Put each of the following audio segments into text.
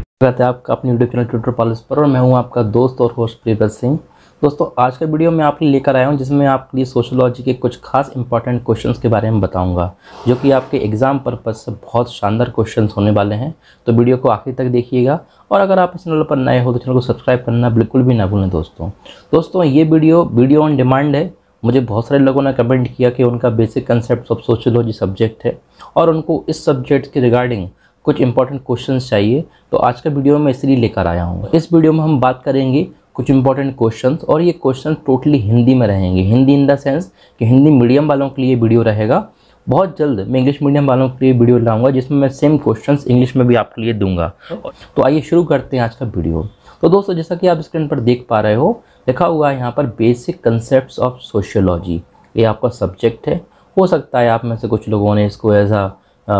स्वागत है आपका अपने यूट्यूब चैनल ट्विटर पॉलिस पर और मैं हूं आपका दोस्त और होस्ट प्रीव्रत सिंह दोस्तों आज का वीडियो मैं आपके लिए लेकर आया हूं जिसमें आपके लिए सोशोलॉजी के कुछ खास इंपॉर्टेंट क्वेश्चंस के बारे में बताऊंगा जो कि आपके एग्ज़ाम पर्पज़ से बहुत शानदार क्वेश्चंस होने वाले हैं तो वीडियो को आखिर तक देखिएगा और अगर आप इस चैनल पर नए हो तो चैनल को सब्सक्राइब करना बिल्कुल भी ना भूलें दोस्तों दोस्तों ये वीडियो वीडियो ऑन डिमांड है मुझे बहुत सारे लोगों ने कमेंट किया कि उनका basic concept of sociology subject है और उनको इस सब्जेक्ट के रिगार्डिंग कुछ इंपॉर्टेंट क्वेश्चंस चाहिए तो आज का वीडियो मैं इसलिए लेकर आया हूँ इस वीडियो में हम बात करेंगे कुछ इंपॉर्टेंट क्वेश्चंस और ये क्वेश्चन टोटली हिंदी में रहेंगे हिंदी इन द सेंस कि हिंदी मीडियम वालों के लिए वीडियो रहेगा बहुत जल्द मैं इंग्लिश मीडियम वालों के लिए वीडियो लाऊंगा जिसमें मैं सेम क्वेश्चंस इंग्लिश में भी आपके लिए दूंगा तो आइए शुरू करते हैं आज का वीडियो तो दोस्तों जैसा कि आप स्क्रीन पर देख पा रहे हो लिखा हुआ है यहाँ पर बेसिक कंसेप्ट ऑफ सोशियोलॉजी ये आपका सब्जेक्ट है हो सकता है आप में से कुछ लोगों ने इसको एज आ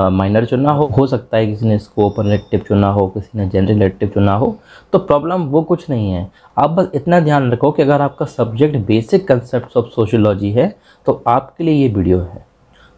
माइनर चुना हो हो सकता है किसी ने इसको ओपन रिलेटिव चुना हो किसी ने जनरल रिलेटिव चुना हो तो प्रॉब्लम वो कुछ नहीं है आप बस इतना ध्यान रखो कि अगर आपका subject basic concept of sociology है तो आपके लिए ये वीडियो है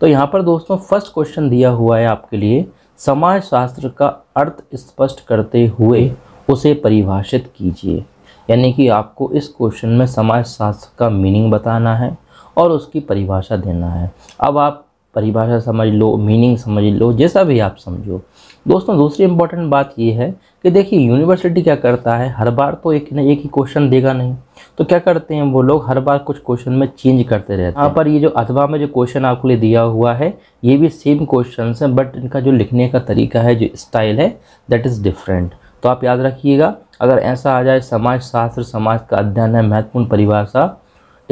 तो यहाँ पर दोस्तों फर्स्ट क्वेश्चन दिया हुआ है आपके लिए समाजशास्त्र का अर्थ स्पष्ट करते हुए उसे परिभाषित कीजिए यानी कि आपको इस क्वेश्चन में समाजशास्त्र का मीनिंग बताना है और उसकी परिभाषा देना है अब आप परिभाषा समझ लो मीनिंग समझ लो जैसा भी आप समझो दोस्तों दूसरी इंपॉर्टेंट बात यह है कि देखिए यूनिवर्सिटी क्या करता है हर बार तो एक ना एक ही क्वेश्चन देगा नहीं तो क्या करते हैं वो लोग हर बार कुछ क्वेश्चन में चेंज करते रहते हैं यहाँ पर ये जो अथवा में जो क्वेश्चन आपके लिए दिया हुआ है ये भी सेम क्वेश्चन है बट इनका जो लिखने का तरीका है जो स्टाइल है दैट इज़ डिफरेंट तो आप याद रखिएगा अगर ऐसा आ जाए समाज शास्त्र समाज का अध्ययन है महत्वपूर्ण परिभाषा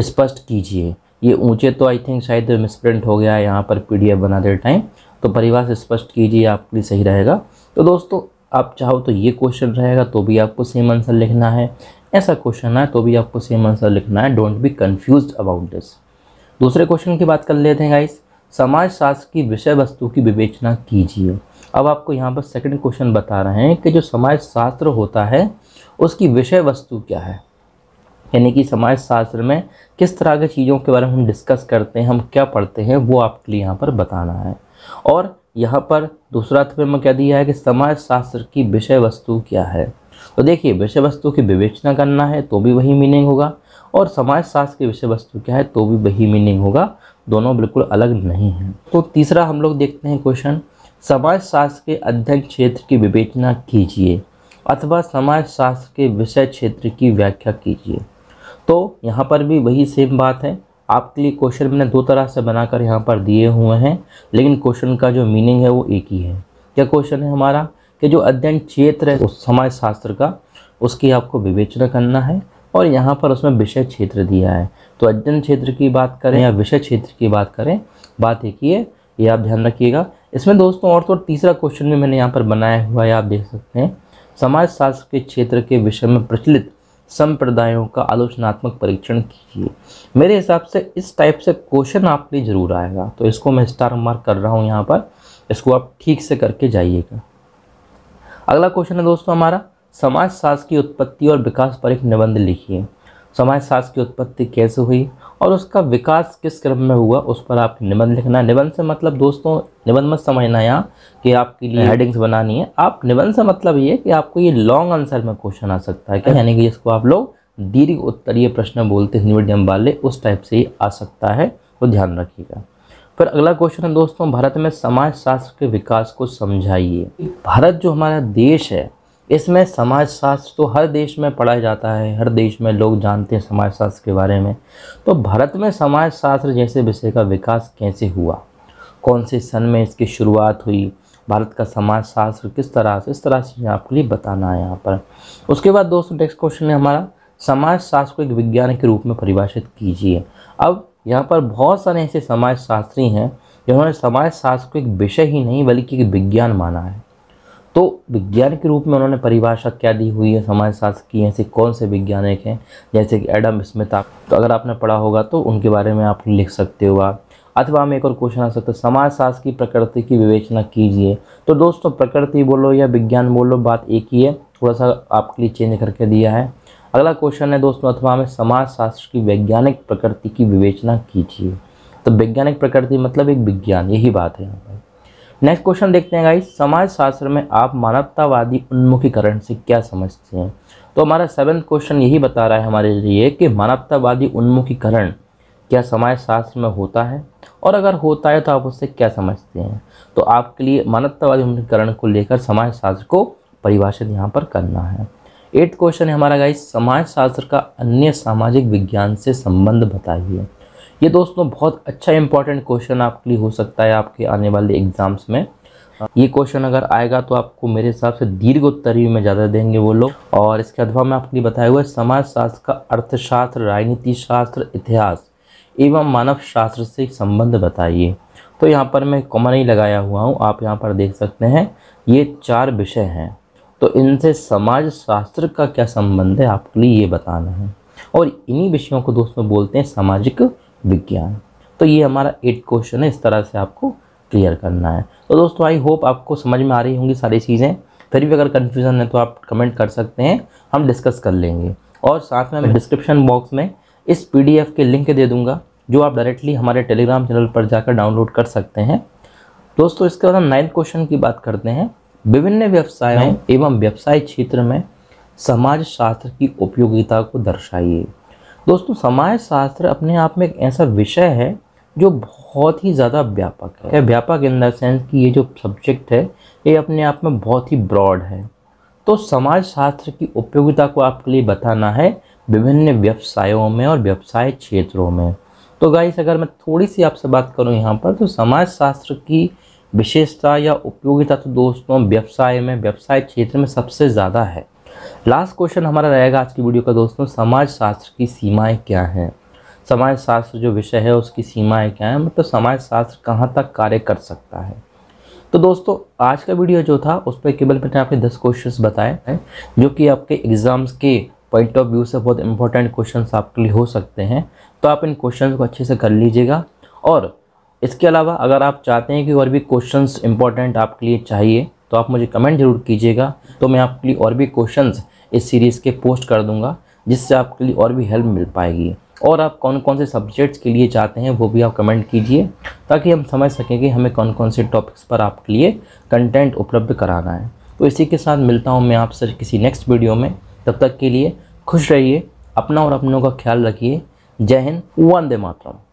स्पष्ट कीजिए ये ऊंचे तो आई थिंक शायद मिसप्रिंट हो गया है यहाँ पर पीडीएफ दे टाइम तो परिभाषा स्पष्ट कीजिए आपके लिए सही रहेगा तो दोस्तों आप चाहो तो ये क्वेश्चन रहेगा तो भी आपको सेम आंसर लिखना है ऐसा क्वेश्चन है तो भी आपको सेम आंसर लिखना है don't be confuse about this दूसरे क्वेश्चन की बात कर लेते हैं गाइस समाज शास्त्र की विषय वस्तु की विवेचना कीजिए अब आपको यहाँ पर सेकंड क्वेश्चन बता रहे हैं कि जो समाज शास्त्र होता है उसकी विषय वस्तु क्या है यानी कि समाज शास्त्र में किस तरह की चीज़ों के बारे में हम डिस्कस करते हैं हम क्या पढ़ते हैं वो आपके लिए यहाँ पर बताना है और यहाँ पर दूसरा अर्थ में क्या दिया है कि समाज शास्त्र की विषय वस्तु क्या है तो देखिए विषय वस्तु की विवेचना करना है तो भी वही मीनिंग होगा और समाज शास्त्र की विषय वस्तु क्या है तो भी वही मीनिंग होगा दोनों बिल्कुल अलग नहीं हैं तो तीसरा हम लोग देखते हैं क्वेश्चन समाजशास्त्र के अध्ययन क्षेत्र की विवेचना कीजिए अथवा समाजशास्त्र के विषय क्षेत्र की व्याख्या कीजिए तो यहाँ पर भी वही सेम बात है आपके लिए क्वेश्चन मैंने दो तरह से बनाकर यहाँ पर दिए हुए हैं लेकिन क्वेश्चन का जो मीनिंग है वो एक ही है क्या क्वेश्चन है हमारा कि जो अध्ययन क्षेत्र है उस समाज शास्त्र का उसकी आपको विवेचना करना है और यहाँ पर उसमें विषय क्षेत्र दिया है तो अध्ययन क्षेत्र की बात करें या विषय क्षेत्र की बात करें बात एक ही है ये आप ध्यान रखिएगा इसमें दोस्तों और तो तीसरा क्वेश्चन भी मैंने यहाँ पर बनाया हुआ है आप देख सकते हैं समाजशास्त्र के क्षेत्र के विषय में प्रचलित संप्रदायों का आलोचनात्मक परीक्षण कीजिए मेरे हिसाब से इस टाइप से क्वेश्चन आपके लिए ज़रूर आएगा तो इसको मैं स्टार मार्क कर रहा हूँ यहाँ पर इसको आप ठीक से करके जाइएगा अगला क्वेश्चन है दोस्तों हमारा समाजशास्त्र की उत्पत्ति और विकास पर एक निबंध लिखिए समाजशास्त्र की उत्पत्ति कैसे हुई और उसका विकास किस क्रम में हुआ उस पर आप निबंध लिखना निबंध से मतलब दोस्तों निबंध मत समझना यहाँ कि आपके लिए हेडिंग्स हम्म। बनानी है आप निबंध से मतलब ये कि आपको ये लॉन्ग आंसर में क्वेश्चन आ सकता है क्या हम्म। यानी कि जिसको आप लोग दीर्घ उत्तरीय प्रश्न बोलते हिंदी मीडियम वाले उस टाइप से आ सकता है तो ध्यान रखिएगा फिर अगला क्वेश्चन है दोस्तों भारत में समाज शास्त्र के विकास को समझाइए भारत जो हमारा देश है इसमें समाजशास्त्र तो हर देश में पढ़ाया जाता है हर देश में लोग जानते हैं समाजशास्त्र के बारे में तो भारत में समाजशास्त्र जैसे विषय का विकास कैसे हुआ कौन से सन में इसकी शुरुआत हुई भारत का समाजशास्त्र किस तरह से इस तरह से आपके लिए बताना है यहाँ पर उसके बाद दोस्तों नेक्स्ट क्वेश्चन है हमारा समाजशास्त्र को एक विज्ञान के रूप में परिभाषित कीजिए अब यहाँ पर बहुत सारे ऐसे समाजशास्त्री हैं जिन्होंने समाजशास्त्र को एक विषय ही नहीं बल्कि एक विज्ञान माना है तो विज्ञान के रूप में उन्होंने परिभाषा क्या दी हुई है समाज शास्त्र की ऐसे कौन से वैज्ञानिक हैं जैसे कि एडम स्मिथ आप तो अगर आपने पढ़ा होगा तो उनके बारे में आप लिख सकते हो अथवा हम एक और क्वेश्चन आ सकते हैं समाज शास्त्र की प्रकृति की विवेचना कीजिए तो दोस्तों प्रकृति बोलो या विज्ञान बोलो बात एक ही है थोड़ा सा आपके लिए चेंज करके दिया है अगला क्वेश्चन है दोस्तों अथवा हमें समाज शास्त्र की वैज्ञानिक प्रकृति की विवेचना कीजिए तो वैज्ञानिक प्रकृति मतलब एक विज्ञान यही बात है यहाँ पर नेक्स्ट क्वेश्चन देखते हैं गाइस समाजशास्त्र में आप मानवतावादी उन्मुखीकरण से क्या समझते हैं तो हमारा सेवन क्वेश्चन यही बता रहा है हमारे लिए कि मानवतावादी उन्मुखीकरण क्या समाजशास्त्र में होता है और अगर होता है तो आप उससे क्या समझते हैं तो आपके लिए मानवतावादी उन्मुखीकरण को लेकर समाजशास्त्र को परिभाषित यहाँ पर करना है एट क्वेश्चन है हमारा गाइस समाजशास्त्र का अन्य सामाजिक विज्ञान से संबंध बताइए ये दोस्तों बहुत अच्छा इंपॉर्टेंट क्वेश्चन आपके लिए हो सकता है आपके आने वाले एग्ज़ाम्स में ये क्वेश्चन अगर आएगा तो आपको मेरे हिसाब से दीर्घ उत्तरी में ज़्यादा देंगे वो लोग और इसके अलावा मैं आपके लिए बताया हुआ है समाजशास्त्र का अर्थशास्त्र राजनीति शास्त्र इतिहास एवं मानव शास्त्र से संबंध बताइए तो यहाँ पर मैं कॉमन ही लगाया हुआ हूँ आप यहाँ पर देख सकते हैं ये चार विषय हैं तो इनसे समाज शास्त्र का क्या संबंध है आपके लिए ये बताना है और इन्हीं विषयों को दोस्तों बोलते हैं सामाजिक विज्ञान तो ये हमारा एट क्वेश्चन है इस तरह से आपको क्लियर करना है तो दोस्तों आई होप आपको समझ में आ रही होंगी सारी चीज़ें फिर भी अगर कन्फ्यूज़न है तो आप कमेंट कर सकते हैं हम डिस्कस कर लेंगे और साथ में मैं डिस्क्रिप्शन बॉक्स में इस पी के लिंक दे दूंगा जो आप डायरेक्टली हमारे टेलीग्राम चैनल पर जाकर डाउनलोड कर सकते हैं दोस्तों इसके बाद हम नाइन्थ क्वेश्चन की बात करते हैं विभिन्न व्यवसायों हाँ। एवं व्यवसाय क्षेत्र में समाज शास्त्र की उपयोगिता को दर्शाइए दोस्तों समाज शास्त्र अपने आप में एक ऐसा विषय है जो बहुत ही ज़्यादा व्यापक है व्यापक इन द सेंस कि ये जो सब्जेक्ट है ये अपने आप में बहुत ही ब्रॉड है तो समाज शास्त्र की उपयोगिता को आपके लिए बताना है विभिन्न व्यवसायों में और व्यवसाय क्षेत्रों में तो गाइस अगर मैं थोड़ी सी आपसे बात करूं यहाँ पर तो समाज शास्त्र की विशेषता या उपयोगिता तो दोस्तों व्यवसाय में व्यवसाय क्षेत्र में सबसे ज़्यादा है लास्ट क्वेश्चन हमारा रहेगा आज की वीडियो का दोस्तों समाजशास्त्र की सीमाएं क्या हैं समाजशास्त्र जो विषय है उसकी सीमाएं क्या है मतलब समाजशास्त्र कहाँ तक कार्य कर सकता है तो दोस्तों आज का वीडियो जो था उस पर केवल मैंने आपके दस क्वेश्चन बताए हैं जो कि आपके एग्ज़ाम्स के पॉइंट ऑफ व्यू से बहुत इंपॉर्टेंट क्वेश्चन आपके लिए हो सकते हैं तो आप इन क्वेश्चन को अच्छे से कर लीजिएगा और इसके अलावा अगर आप चाहते हैं कि और भी क्वेश्चंस इंपॉर्टेंट आपके लिए चाहिए तो आप मुझे कमेंट जरूर कीजिएगा तो मैं आपके लिए और भी क्वेश्चन इस सीरीज़ के पोस्ट कर दूँगा जिससे आपके लिए और भी हेल्प मिल पाएगी और आप कौन कौन से सब्जेक्ट्स के लिए चाहते हैं वो भी आप कमेंट कीजिए ताकि हम समझ सकें कि हमें कौन कौन से टॉपिक्स पर आपके लिए कंटेंट उपलब्ध कराना है तो इसी के साथ मिलता हूँ मैं आपसे किसी नेक्स्ट वीडियो में तब तक के लिए खुश रहिए अपना और अपनों का ख्याल रखिए जय हिंद वंदे मातरम